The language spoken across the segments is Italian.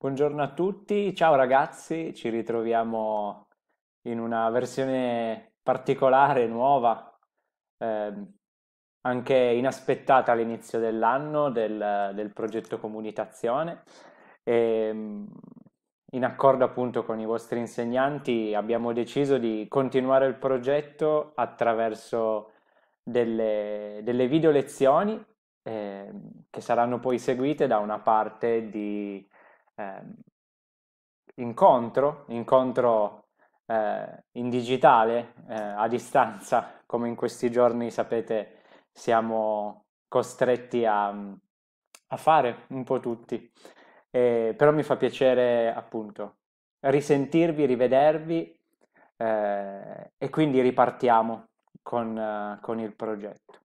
Buongiorno a tutti, ciao ragazzi, ci ritroviamo in una versione particolare, nuova, eh, anche inaspettata all'inizio dell'anno del, del progetto Comunicazione. E, ehm, in accordo appunto con i vostri insegnanti abbiamo deciso di continuare il progetto attraverso delle, delle video lezioni eh, che saranno poi seguite da una parte di eh, incontro, incontro eh, in digitale, eh, a distanza, come in questi giorni sapete siamo costretti a, a fare un po' tutti. Eh, però mi fa piacere appunto risentirvi, rivedervi eh, e quindi ripartiamo con, con il progetto.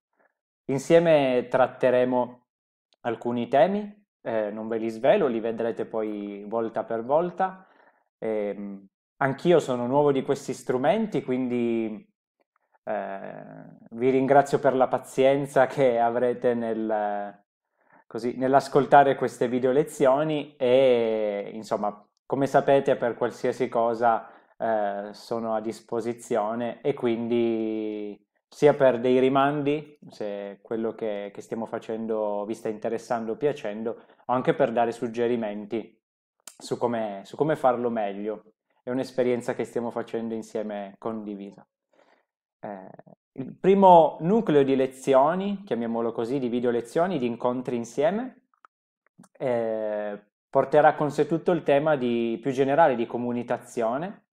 Insieme tratteremo alcuni temi eh, non ve li svelo, li vedrete poi volta per volta. Eh, anch'io sono nuovo di questi strumenti, quindi eh, vi ringrazio per la pazienza che avrete nel, così, nell'ascoltare queste video lezioni e insomma, come sapete, per qualsiasi cosa eh, sono a disposizione e quindi sia per dei rimandi, se quello che, che stiamo facendo vi sta interessando o piacendo, o anche per dare suggerimenti su come, su come farlo meglio. È un'esperienza che stiamo facendo insieme condivisa. Eh, il primo nucleo di lezioni, chiamiamolo così, di video lezioni, di incontri insieme, eh, porterà con sé tutto il tema di, più generale di comunicazione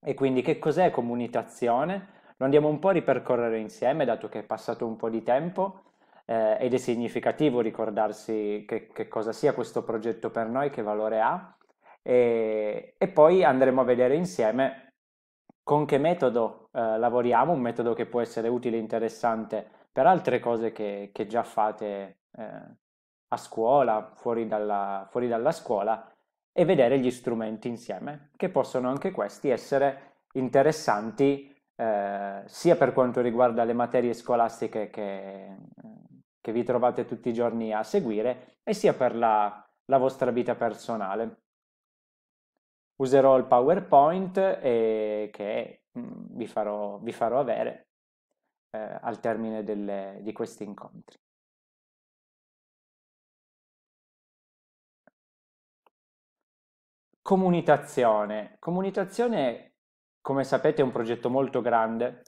e quindi che cos'è comunicazione lo andiamo un po' a ripercorrere insieme, dato che è passato un po' di tempo eh, ed è significativo ricordarsi che, che, cosa sia questo progetto per noi, che valore ha, e, e poi andremo a vedere insieme con che metodo eh, lavoriamo, un metodo che può essere utile e interessante per altre cose che, che già fate eh, a scuola, fuori dalla, fuori dalla scuola, e vedere gli strumenti insieme, che possono anche questi essere interessanti eh, sia per quanto riguarda le materie scolastiche che, che, vi trovate tutti i giorni a seguire, e sia per la, la vostra vita personale. Userò il PowerPoint e che mm, vi, farò, vi farò, avere eh, al termine delle, di questi incontri. Comunicazione. Comunicazione come sapete è un progetto molto grande,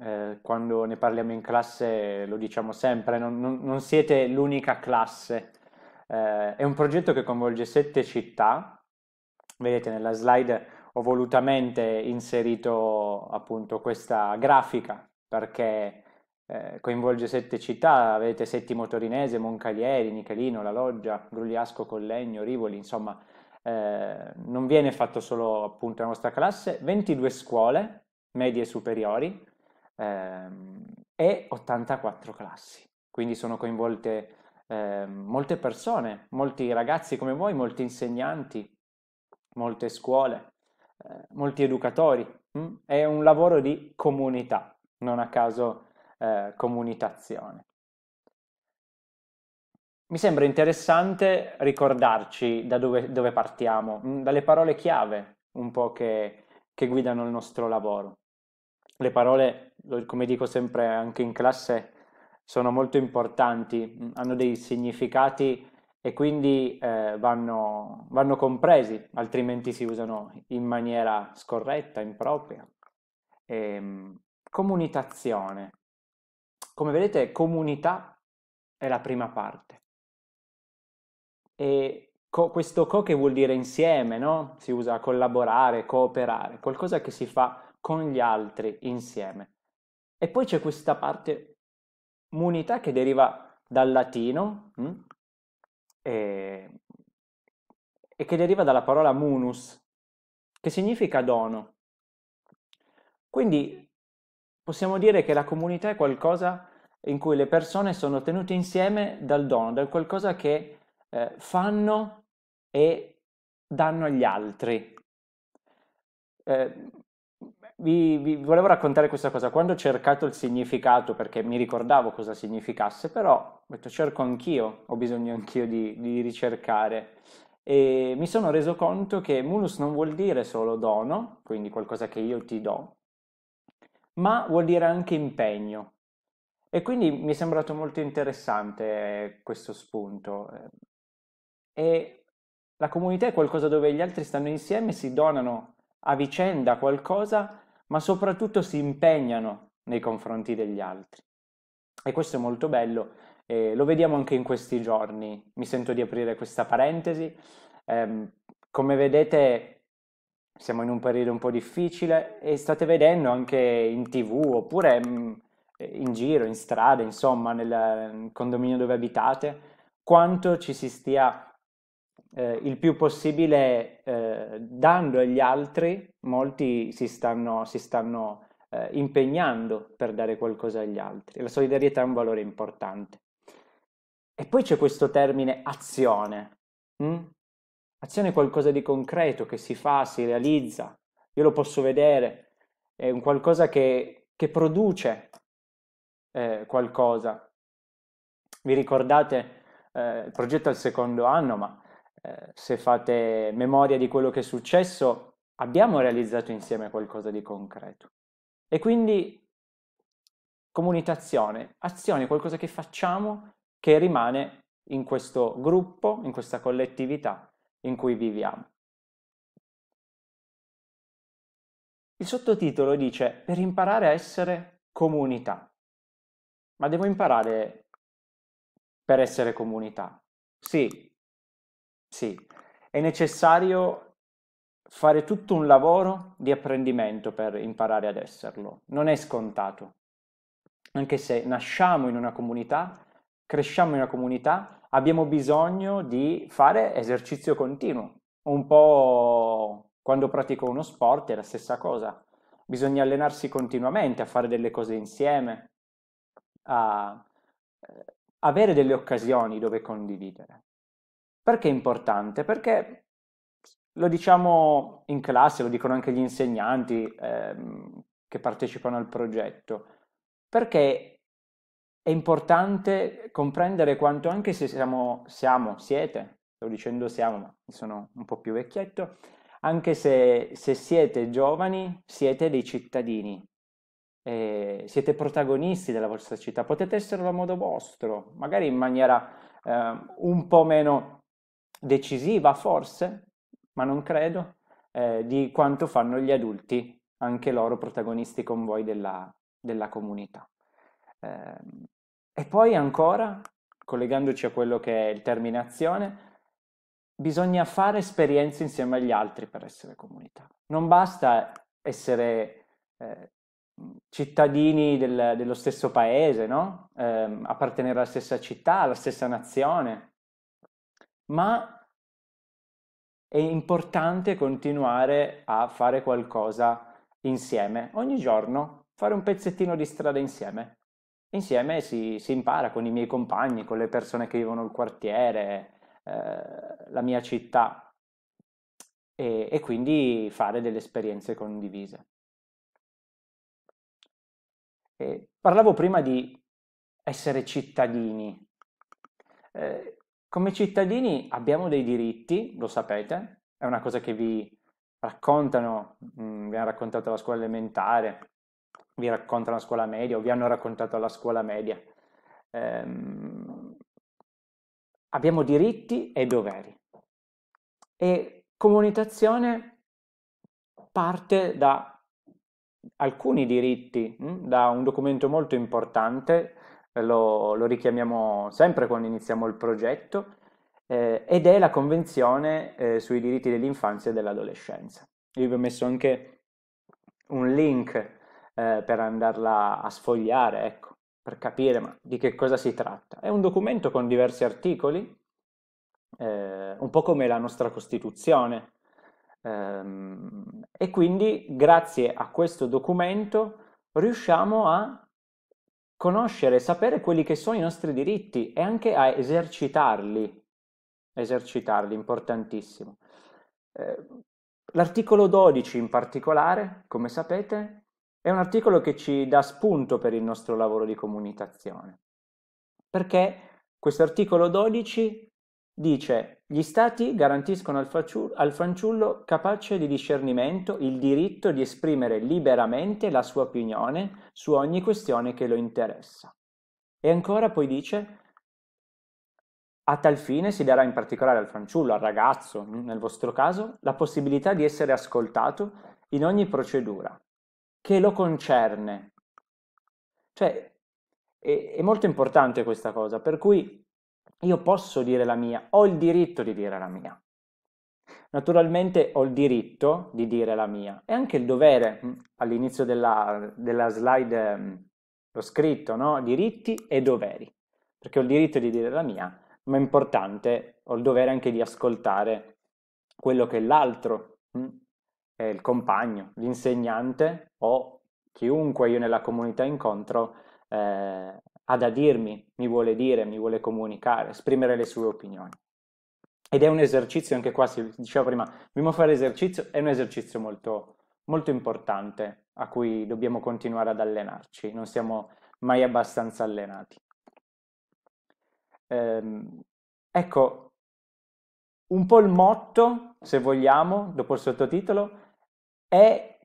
eh, quando ne parliamo in classe lo diciamo sempre, non, non, non siete l'unica classe. Eh, è un progetto che coinvolge sette città, vedete nella slide ho volutamente inserito appunto questa grafica perché eh, coinvolge sette città, vedete Settimo Torinese, Moncalieri, Nichelino, La Loggia, Grugliasco, Collegno, Rivoli, insomma Ehm, non viene fatto solo appunto nella nostra classe, 22 scuole medie e superiori ehm, e 84 classi. Quindi sono coinvolte eh, molte persone, molti ragazzi come voi, molti insegnanti, molte scuole, eh, molti educatori. Mh? Hm? È un lavoro di comunità, non a caso eh, comunitazione. Mi sembra interessante ricordarci da dove, dove partiamo, mm, dalle parole chiave un po' che, che guidano il nostro lavoro. Le parole, come dico sempre anche in classe, sono molto importanti, mm, hanno dei significati e quindi eh, vanno, vanno, compresi, altrimenti si usano in maniera scorretta, impropria. E, ehm, comunitazione. Come vedete, comunità è la prima parte. E co- questo co che vuol dire insieme, no? Si usa collaborare, cooperare, qualcosa che si fa con gli altri insieme. E poi c'è questa parte munità che deriva dal latino mh? Hm? e, e che deriva dalla parola munus, che significa dono. Quindi possiamo dire che la comunità è qualcosa in cui le persone sono tenute insieme dal dono, da qualcosa che eh, fanno e danno agli altri. Eh, vi, vi, volevo raccontare questa cosa. Quando ho cercato il significato, perché mi ricordavo cosa significasse, però ho detto cerco anch'io, ho bisogno anch'io di, di ricercare. E mi sono reso conto che mulus non vuol dire solo dono, quindi qualcosa che io ti do, ma vuol dire anche impegno. E quindi mi è sembrato molto interessante questo spunto e la comunità è qualcosa dove gli altri stanno insieme, si donano a vicenda qualcosa, ma soprattutto si impegnano nei confronti degli altri. E questo è molto bello, e lo vediamo anche in questi giorni. Mi sento di aprire questa parentesi. Eh, come vedete, siamo in un periodo un po' difficile e state vedendo anche in tv oppure mhmm, in giro, in strada, insomma, nel condominio dove abitate, quanto ci si stia eh, il più possibile eh, dando agli altri, molti si stanno, si stanno eh, impegnando per dare qualcosa agli altri. La solidarietà è un valore importante. E poi c'è questo termine azione. Mm? Azione è qualcosa di concreto che si fa, si realizza, io lo posso vedere, è un qualcosa che, che produce eh, qualcosa. Vi ricordate eh, il progetto al secondo anno, ma eh, se fate memoria di quello che è successo, abbiamo realizzato insieme qualcosa di concreto. E quindi comunicazione, azione, qualcosa che facciamo che rimane in questo gruppo, in questa collettività in cui viviamo. Il sottotitolo dice per imparare a essere comunità. Ma devo imparare per essere comunità. Sì, sì, è necessario fare tutto un lavoro di apprendimento per imparare ad esserlo. Non è scontato. Anche se nasciamo in una comunità, cresciamo in una comunità, abbiamo bisogno di fare esercizio continuo. Un po' quando pratico uno sport è la stessa cosa. Bisogna allenarsi continuamente a fare delle cose insieme, a eh, avere delle occasioni dove condividere. Perché è importante? Perché lo diciamo in classe, lo dicono anche gli insegnanti ehm, che partecipano al progetto, perché è importante comprendere quanto anche se siamo, siamo siete, sto dicendo siamo, ma sono un po' più vecchietto, anche se, se siete giovani, siete dei cittadini, eh, siete protagonisti della vostra città, potete esserlo a modo vostro, magari in maniera eh, un po' meno decisiva forse, ma non credo, eh, di quanto fanno gli adulti, anche loro protagonisti con voi della, della comunità. Eh, e poi ancora, collegandoci a quello che è il termine azione, bisogna fare esperienze insieme agli altri per essere comunità. Non basta essere eh, cittadini del, dello stesso paese, no? eh, appartenere alla stessa città, alla stessa nazione, ma è importante continuare a fare qualcosa insieme, ogni giorno, fare un pezzettino di strada insieme. Insieme si, si impara con i miei compagni, con le persone che vivono il quartiere, eh, la mia città e, e quindi fare delle esperienze condivise. E parlavo prima di essere cittadini. Eh, come cittadini abbiamo dei diritti, lo sapete, è una cosa che vi raccontano, mh, mm, vi hanno raccontato alla scuola elementare, vi raccontano la scuola media o vi hanno raccontato la scuola media. Ehm, abbiamo diritti e doveri. E comunicazione parte da alcuni diritti, mh, mm, da un documento molto importante lo, lo richiamiamo sempre quando iniziamo il progetto, eh, ed è la Convenzione eh, sui diritti dell'infanzia e dell'adolescenza. Io vi ho messo anche un link eh, per andarla a sfogliare, ecco, per capire di che cosa si tratta. È un documento con diversi articoli, eh, un po' come la nostra Costituzione, ehm, e quindi grazie a questo documento riusciamo a conoscere e sapere quelli che sono i nostri diritti e anche a esercitarli. Esercitarli, importantissimo. Eh, l'articolo 12 in particolare, come sapete, è un articolo che ci dà spunto per il nostro lavoro di comunicazione, perché questo articolo 12 Dice, gli stati garantiscono al, fanciullo, al fanciullo capace di discernimento il diritto di esprimere liberamente la sua opinione su ogni questione che lo interessa. E ancora poi dice, a tal fine si darà in particolare al fanciullo, al ragazzo, nel vostro caso, la possibilità di essere ascoltato in ogni procedura che lo concerne. Cioè, è, è molto importante questa cosa, per cui io posso dire la mia, ho il diritto di dire la mia. Naturalmente ho il diritto di dire la mia e anche il dovere, mm, all'inizio della, della slide mm, l'ho scritto, no? diritti e doveri, perché ho il diritto di dire la mia, ma è importante, ho il dovere anche di ascoltare quello che l'altro, mm, il compagno, l'insegnante o chiunque io nella comunità incontro eh, ha da dirmi, mi vuole dire, mi vuole comunicare, esprimere le sue opinioni. Ed è un esercizio, anche qua si diceva prima, dobbiamo fare esercizio, è un esercizio molto, molto importante a cui dobbiamo continuare ad allenarci, non siamo mai abbastanza allenati. Ehm, ecco, un po' il motto, se vogliamo, dopo il sottotitolo, è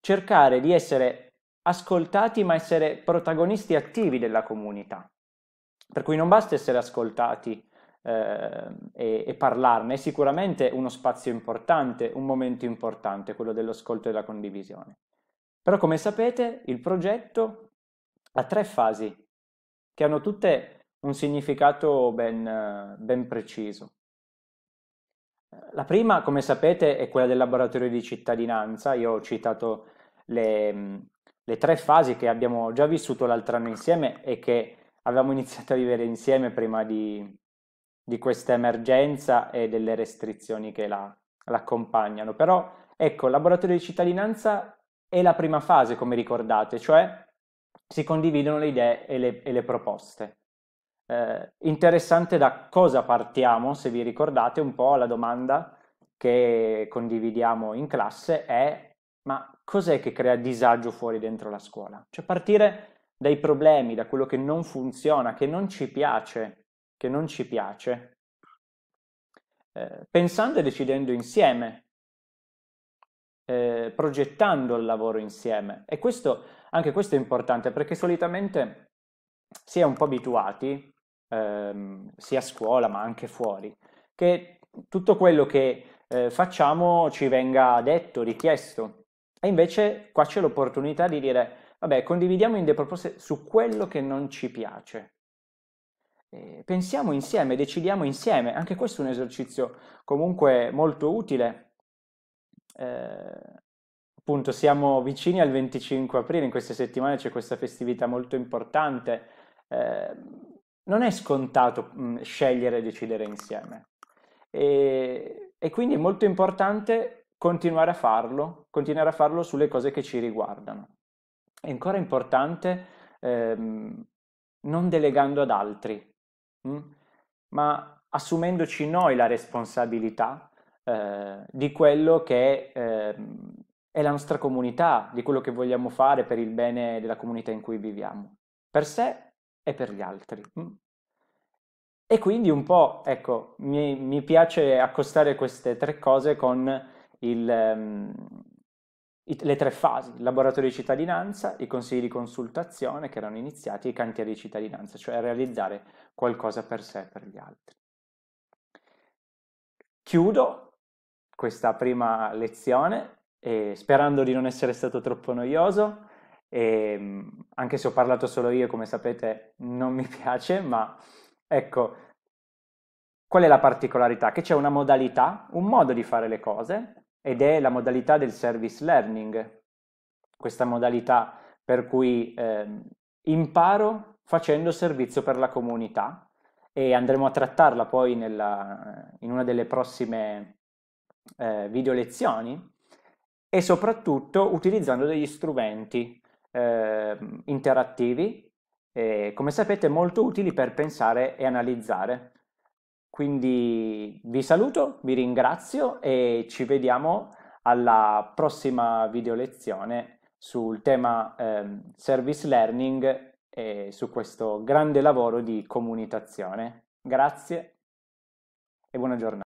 cercare di essere ascoltati ma essere protagonisti attivi della comunità. Per cui non basta essere ascoltati eh, e, e parlarne, è sicuramente uno spazio importante, un momento importante, quello dell'ascolto e della condivisione. Però come sapete il progetto ha tre fasi che hanno tutte un significato ben, ben preciso. La prima, come sapete, è quella del laboratorio di cittadinanza, io ho citato le, le tre fasi che abbiamo già vissuto l'altro anno insieme e che avevamo iniziato a vivere insieme prima di, di questa emergenza e delle restrizioni che la, l'accompagnano. Però ecco, il laboratorio di cittadinanza è la prima fase, come ricordate, cioè si condividono le idee e le, e le proposte. Eh, interessante da cosa partiamo, se vi ricordate un po' la domanda che condividiamo in classe è ma cos'è che crea disagio fuori dentro la scuola? Cioè partire dai problemi, da quello che non funziona, che non ci piace, che non ci piace, eh, pensando e decidendo insieme, eh, progettando il lavoro insieme. E questo, anche questo è importante perché solitamente si è un po' abituati, ehm, sia a scuola ma anche fuori, che tutto quello che eh, facciamo ci venga detto, richiesto, e invece qua c'è l'opportunità di dire, vabbè, condividiamo in idee proposte su quello che non ci piace. E pensiamo insieme, decidiamo insieme, anche questo è un esercizio comunque molto utile. Eh, appunto siamo vicini al 25 aprile, in queste settimane c'è questa festività molto importante. Eh, non è scontato mh, scegliere e decidere insieme. E, e quindi è molto importante continuare a farlo, continuare a farlo sulle cose che ci riguardano. È ancora importante ehm, non delegando ad altri, mh? Mm, ma assumendoci noi la responsabilità eh, di quello che eh, è la nostra comunità, di quello che vogliamo fare per il bene della comunità in cui viviamo, per sé e per gli altri. Mh? Mm. E quindi un po', ecco, mi, mi piace accostare queste tre cose con il, um, i, le tre fasi, il laboratorio di cittadinanza, i consigli di consultazione che erano iniziati e i cantieri di cittadinanza, cioè realizzare qualcosa per sé e per gli altri. Chiudo questa prima lezione eh, sperando di non essere stato troppo noioso. E, ehm, anche se ho parlato solo io, come sapete, non mi piace, ma ecco, qual è la particolarità? Che c'è una modalità, un modo di fare le cose ed è la modalità del service learning, questa modalità per cui eh, imparo facendo servizio per la comunità e andremo a trattarla poi nella, in una delle prossime eh, video lezioni e soprattutto utilizzando degli strumenti eh, interattivi, eh, come sapete molto utili per pensare e analizzare quindi vi saluto, vi ringrazio e ci vediamo alla prossima video lezione sul tema eh, service learning e su questo grande lavoro di comunicazione. Grazie e buona giornata.